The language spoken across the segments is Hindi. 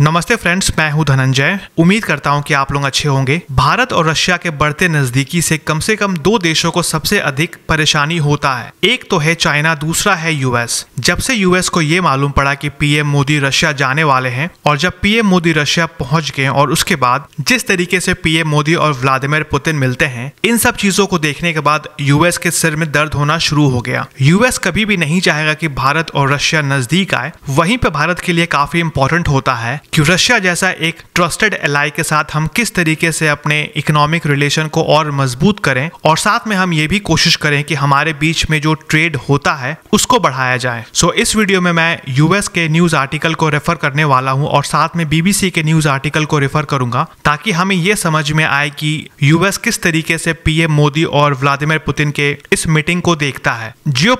नमस्ते फ्रेंड्स मैं हूं धनंजय उम्मीद करता हूं कि आप लोग अच्छे होंगे भारत और रशिया के बढ़ते नजदीकी से कम से कम दो देशों को सबसे अधिक परेशानी होता है एक तो है चाइना दूसरा है यूएस जब से यूएस को ये मालूम पड़ा कि पीएम मोदी रशिया जाने वाले हैं और जब पीएम मोदी रशिया पहुंच गए और उसके बाद जिस तरीके से पीएम मोदी और व्लादिमिर पुतिन मिलते हैं इन सब चीजों को देखने के बाद यूएस के सिर में दर्द होना शुरू हो गया यूएस कभी भी नहीं चाहेगा की भारत और रशिया नजदीक आए वहीं पर भारत के लिए काफी इंपॉर्टेंट होता है कि रशिया जैसा एक ट्रस्टेड एलाई के साथ हम किस तरीके से अपने इकोनॉमिक रिलेशन को और मजबूत करें और साथ में हम ये भी कोशिश करें कि हमारे बीच में जो ट्रेड होता है उसको बढ़ाया जाए सो so, इस वीडियो में मैं यूएस के न्यूज आर्टिकल को रेफर करने वाला हूँ और साथ में बीबीसी के न्यूज आर्टिकल को रेफर करूंगा ताकि हमें ये समझ में आए कि यूएस किस तरीके से पीएम मोदी और व्लादिमिर पुतिन के इस मीटिंग को देखता है जियो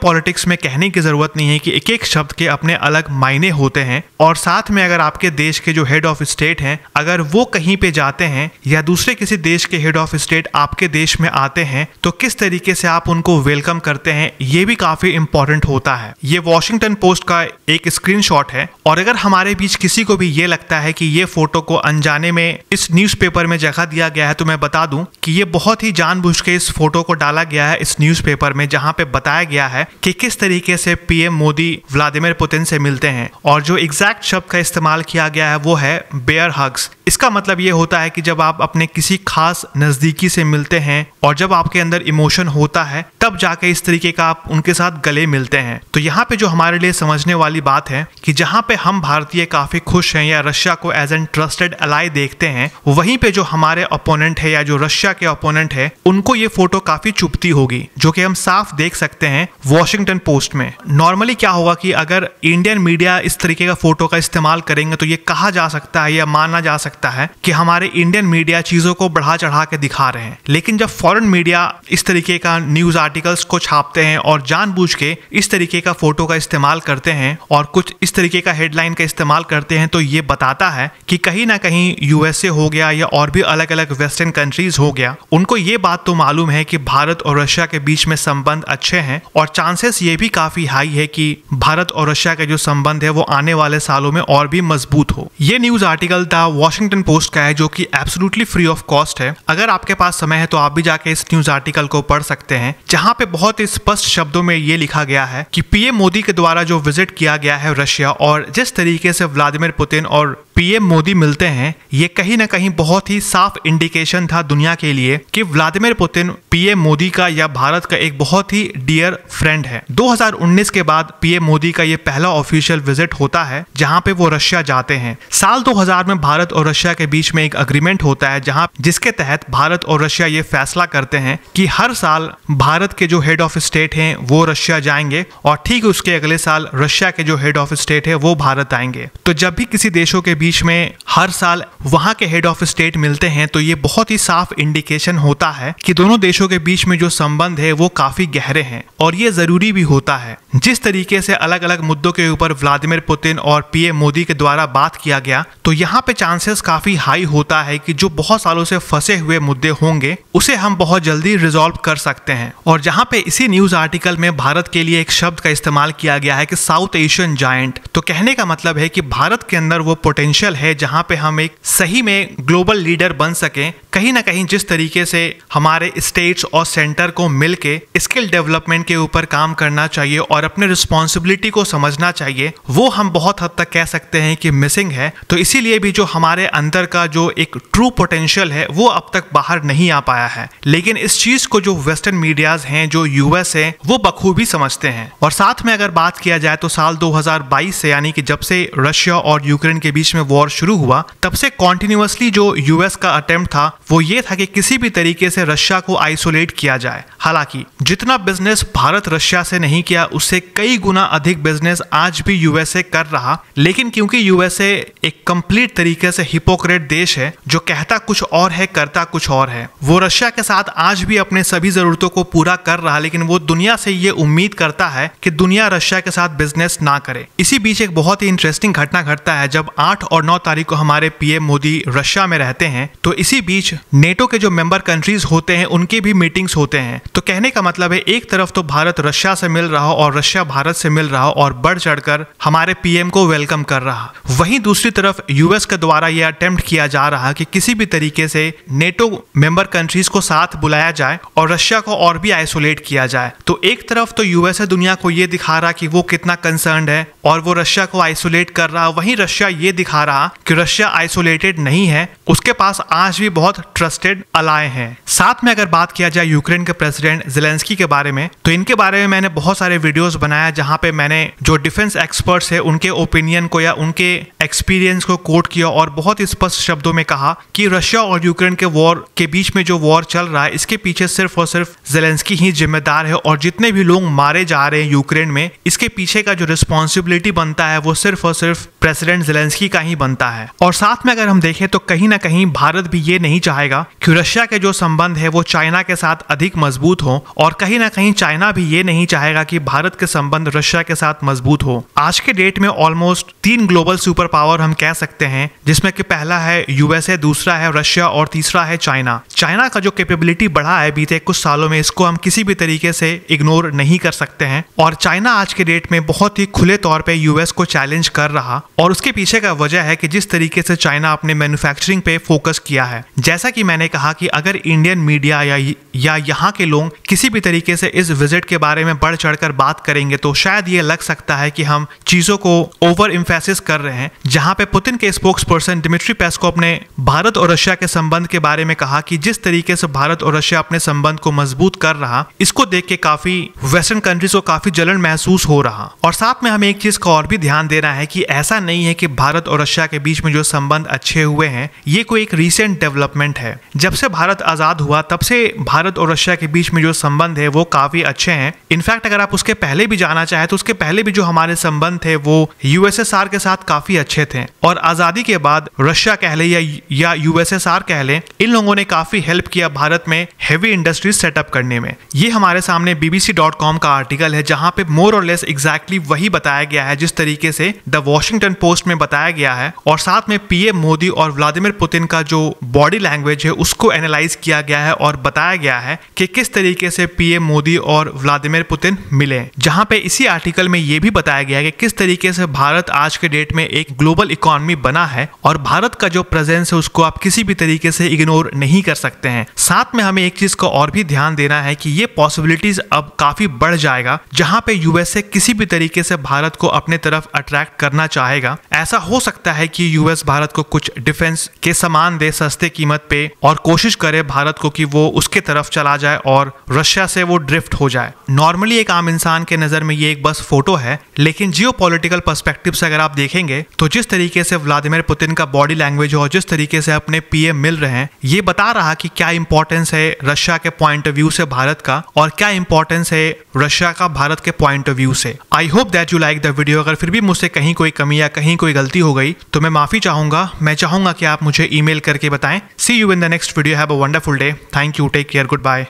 में कहने की जरूरत नहीं है कि एक एक शब्द के अपने अलग मायने होते हैं और साथ में अगर आपके देश के जो हेड ऑफ स्टेट हैं अगर वो कहीं पे जाते हैं या दूसरे किसी देश के हेड ऑफ स्टेट आपके देश में आते हैं तो किस तरीके से आप उनको वेलकम करते हैं ये भी काफी इंपॉर्टेंट होता है ये वॉशिंगटन पोस्ट का एक स्क्रीन है और अगर हमारे बीच किसी को भी ये लगता है कि ये फोटो को अनजाने में इस न्यूज में जगह दिया गया है तो मैं बता दूं कि ये बहुत ही जानबूझ के इस फोटो को डाला गया है इस न्यूज में जहां पे बताया गया है कि किस तरीके से पीएम मोदी व्लादिमिर पुतिन से मिलते हैं और जो एग्जैक्ट शब्द का इस्तेमाल किया गया है है वो है बेयर हग्स इसका मतलब ये होता है कि जब आप अपने किसी खास नज़दीकी से मिलते हैं और जब आपके अंदर इमोशन होता है तब जाके इस तरीके का आप उनके साथ गले मिलते हैं तो यहाँ पे जो हमारे लिए समझने वाली बात है कि जहाँ पे हम भारतीय काफ़ी खुश हैं या रशिया को एज एन ट्रस्टेड अलाई देखते हैं वहीं पे जो हमारे अपोनेंट है या जो रशिया के अपोनेंट है उनको ये फोटो काफ़ी चुपती होगी जो कि हम साफ देख सकते हैं वॉशिंगटन पोस्ट में नॉर्मली क्या होगा कि अगर इंडियन मीडिया इस तरीके का फोटो का इस्तेमाल करेंगे तो ये कहा जा सकता है या माना जा सकता सकता है कि हमारे इंडियन मीडिया चीज़ों को बढ़ा चढ़ा के दिखा रहे हैं लेकिन जब फॉरेन मीडिया इस तरीके का न्यूज़ आर्टिकल्स को छापते हैं और जानबूझ के इस तरीके का फोटो का इस्तेमाल करते हैं और कुछ इस तरीके का हेडलाइन का इस्तेमाल करते हैं तो ये बताता है कि कहीं ना कहीं यूएसए हो गया या और भी अलग अलग वेस्टर्न कंट्रीज हो गया उनको ये बात तो मालूम है कि भारत और रशिया के बीच में संबंध अच्छे हैं और चांसेस ये भी काफी हाई है कि भारत और रशिया का जो संबंध है वो आने वाले सालों में और भी मजबूत हो ये न्यूज आर्टिकल था वॉशिंग वॉशिंगटन पोस्ट का है जो कि एब्सोल्युटली फ्री ऑफ कॉस्ट है अगर आपके पास समय है तो आप भी जाके इस न्यूज आर्टिकल को पढ़ सकते हैं जहां पे बहुत ही स्पष्ट शब्दों में ये लिखा गया है कि पीएम मोदी के द्वारा जो विजिट किया गया है रशिया और जिस तरीके से व्लादिमिर पुतिन और पीएम मोदी मिलते हैं ये कहीं ना कहीं बहुत ही साफ इंडिकेशन था दुनिया के लिए कि व्लादिमिर पुतिन पीएम मोदी का या भारत का एक बहुत ही डियर फ्रेंड है 2019 के बाद पीएम मोदी का ये पहला ऑफिशियल विजिट होता है जहां पे वो रशिया जाते हैं साल 2000 में भारत और रशिया के बीच में एक अग्रीमेंट होता है जहां जिसके तहत भारत और रशिया ये फैसला करते हैं कि हर साल भारत के जो हेड ऑफ स्टेट हैं वो रशिया जाएंगे और ठीक उसके अगले साल रशिया के जो हेड ऑफ स्टेट है वो भारत आएंगे तो जब भी किसी देशों के बीच में हर साल वहाँ के हेड ऑफ स्टेट मिलते हैं तो ये बहुत ही साफ इंडिकेशन होता है कि दोनों देशों के बीच में जो संबंध है वो काफी गहरे हैं और ये जरूरी भी होता है जिस तरीके से अलग अलग मुद्दों के ऊपर व्लादिमिर पुतिन और पीएम मोदी के द्वारा बात किया गया तो यहाँ पे चांसेस काफ़ी हाई होता है कि जो बहुत सालों से फंसे हुए मुद्दे होंगे उसे हम बहुत जल्दी रिजॉल्व कर सकते हैं और जहाँ पे इसी न्यूज़ आर्टिकल में भारत के लिए एक शब्द का इस्तेमाल किया गया है कि साउथ एशियन जॉइंट तो कहने का मतलब है कि भारत के अंदर वो पोटेंशियल है जहाँ पे हम एक सही में ग्लोबल लीडर बन सके कहीं ना कहीं जिस तरीके से हमारे स्टेट्स और सेंटर को मिलके स्किल डेवलपमेंट के ऊपर काम करना चाहिए और अपने रिस्पॉन्सिबिलिटी को समझना चाहिए वो हम बहुत हद तक कह सकते हैं कि मिसिंग है तो इसीलिए भी जो हमारे अंदर का जो एक ट्रू पोटेंशियल है वो अब तक बाहर नहीं आ पाया है लेकिन इस चीज को जो वेस्टर्न मीडियाज हैं जो यूएस हैं वो बखूबी समझते हैं और साथ में अगर बात किया जाए तो साल 2022 से यानी कि जब से रशिया और यूक्रेन के बीच में वॉर शुरू हुआ तब से कॉन्टिन्यूसली जो यूएस का अटेम्प्ट था वो ये था कि किसी भी तरीके से रशिया को आइसोलेट किया जाए हालांकि जितना बिजनेस भारत रशिया से नहीं किया उससे कई गुना अधिक बिजनेस आज भी यूएसए कर रहा लेकिन क्योंकि यूएसए एक कंप्लीट तरीके से हिप हिपोक्रेट देश है जो कहता कुछ और है करता कुछ और है वो रशिया के साथ आज भी अपने सभी जरूरतों को पूरा कर रहा लेकिन वो दुनिया से ये उम्मीद करता है कि दुनिया रशिया के साथ बिजनेस ना करे इसी बीच एक बहुत ही इंटरेस्टिंग घटना घटता है जब आठ और नौ तारीख को हमारे पीएम मोदी रशिया में रहते हैं तो इसी बीच नेटो के जो मेंबर कंट्रीज होते हैं उनके भी मीटिंग्स होते हैं तो कहने का मतलब है एक तरफ तो भारत रशिया से मिल रहा और रशिया भारत से मिल रहा और बढ़ चढ़कर हमारे पीएम को वेलकम कर रहा वहीं दूसरी तरफ यूएस के द्वारा यह अटेम्प्ट किया जा रहा है कि किसी भी तरीके से नेटो मेंबर कंट्रीज को साथ बुलाया जाए और रशिया को और भी आइसोलेट किया जाए तो एक तरफ तो यूएसए दुनिया को यह दिखा रहा कि वो कितना कंसर्न है और वो रशिया को आइसोलेट कर रहा वहीं रशिया ये दिखा रहा कि रशिया आइसोलेटेड नहीं है उसके पास आज भी बहुत ट्रस्टेड अलाय हैं साथ में अगर बात किया जाए यूक्रेन के प्रेसिडेंट जेलेंस्की के बारे में तो इनके बारे में मैंने बहुत सारे वीडियोस बनाया जहां पे मैंने जो डिफेंस एक्सपर्ट्स है उनके ओपिनियन को या उनके एक्सपीरियंस को कोट किया और बहुत बहुत स्पष्ट शब्दों में कहा कि रशिया और यूक्रेन के वॉर के बीच में जो वॉर चल रहा है इसके पीछे सिर्फ और सिर्फ जेलेंस्की ही जिम्मेदार है और जितने भी लोग मारे जा रहे हैं यूक्रेन में इसके पीछे का जो रिस्पॉन्सिबिलिटी बनता है वो सिर्फ और सिर्फ प्रेसिडेंट जेलेंस्की का ही बनता है और साथ में अगर हम देखें तो कहीं ना कहीं भारत भी ये नहीं चाहेगा कि रशिया के जो संबंध है वो चाइना के साथ अधिक मजबूत हो और कहीं ना कहीं चाइना भी ये नहीं चाहेगा कि भारत के संबंध रशिया के साथ मजबूत हो आज के डेट में ऑलमोस्ट तीन ग्लोबल सुपर पावर हम कह सकते हैं जिसमें कि पहला है है दूसरा है रशिया और तीसरा है चाइना चाइना का जो कैपेबिलिटी बढ़ा है बीते कुछ सालों में इसको हम किसी भी तरीके से इग्नोर नहीं कर सकते हैं और चाइना आज के डेट में बहुत ही खुले तौर पर यूएस को चैलेंज कर रहा और उसके पीछे का वजह है कि जिस तरीके से चाइना अपने मैन्युफैक्चरिंग पे फोकस किया है जैसा कि मैंने कहा कि अगर इंडियन मीडिया या या यहाँ के लोग किसी भी तरीके से इस विजिट के बारे में बढ़ चढ़कर बात करेंगे तो शायद ये लग सकता है कि हम चीजों को ओवर इम्फेसिस कर रहे हैं जहाँ पे पुतिन के स्पोक्स पर्सन डिमिट्री पेस्कोप ने भारत और रशिया के संबंध के बारे में कहा कि जिस तरीके से भारत और रशिया अपने संबंध को मजबूत कर रहा इसको देख के काफी वेस्टर्न कंट्रीज को काफी जलन महसूस हो रहा और साथ में हमें एक चीज का और भी ध्यान देना है कि ऐसा नहीं है कि भारत और रशिया के बीच में जो संबंध अच्छे हुए हैं ये कोई एक रिसेंट डेवलपमेंट है जब से भारत आजाद हुआ तब से भारत और रशिया के बीच में जो संबंध है वो काफी अच्छे हैं इनफैक्ट अगर आप उसके पहले भी जाना चाहें तो उसके पहले भी जो हमारे संबंध थे वो यूएसएसआर के साथ काफी अच्छे थे और आजादी के बाद रशिया कह लें या या यूएसएसआर कह लें इन लोगों ने काफ़ी हेल्प किया भारत में हैवी इंडस्ट्रीज सेटअप करने में ये हमारे सामने बीबीसी डॉट कॉम का आर्टिकल है जहाँ पे मोर और लेस एग्जैक्टली वही बताया गया है जिस तरीके से द वॉशिंगटन पोस्ट में बताया गया है और साथ में पीएम मोदी और व्लादिमिर पुतिन का जो बॉडी लैंग्वेज है उसको एनालाइज किया गया है और बताया गया है कि किस तरीके से पीएम मोदी और व्लादिमिर पुतिन मिले जहाँ पे इसी आर्टिकल में ये भी बताया गया है कि किस तरीके से भारत आज के डेट में एक ग्लोबल इकोनॉमी बना है और भारत भारत का जो प्रेजेंस है उसको आप किसी भी तरीके से इग्नोर नहीं कर सकते हैं साथ में हमें एक चीज का और भी ध्यान देना है कि ये पॉसिबिलिटीज अब काफी बढ़ जाएगा जहां पे यूएसए किसी भी तरीके से भारत को अपने तरफ अट्रैक्ट करना चाहेगा ऐसा हो सकता है कि यूएस भारत को कुछ डिफेंस के सामान दे सस्ते कीमत पे और कोशिश करे भारत को कि वो उसके तरफ चला जाए और रशिया से वो ड्रिफ्ट हो जाए नॉर्मली एक आम इंसान के नजर में ये एक बस फोटो है लेकिन जियो पर्सपेक्टिव से अगर आप देखेंगे तो जिस तरीके से व्लादिमिर पुतिन का बॉडी बॉडी लैंग्वेज और जिस तरीके से अपने पीएम मिल रहे हैं ये बता रहा कि क्या इंपॉर्टेंस है रशिया के पॉइंट ऑफ व्यू से भारत का और क्या इंपॉर्टेंस है रशिया का भारत के पॉइंट ऑफ व्यू से I hope that you like the video अगर फिर भी मुझसे कहीं कोई कमी या कहीं कोई गलती हो गई तो मैं माफी चाहूंगा मैं चाहूंगा कि आप मुझे ईमेल करके बताएं see you in the next video have a wonderful day thank you take care good bye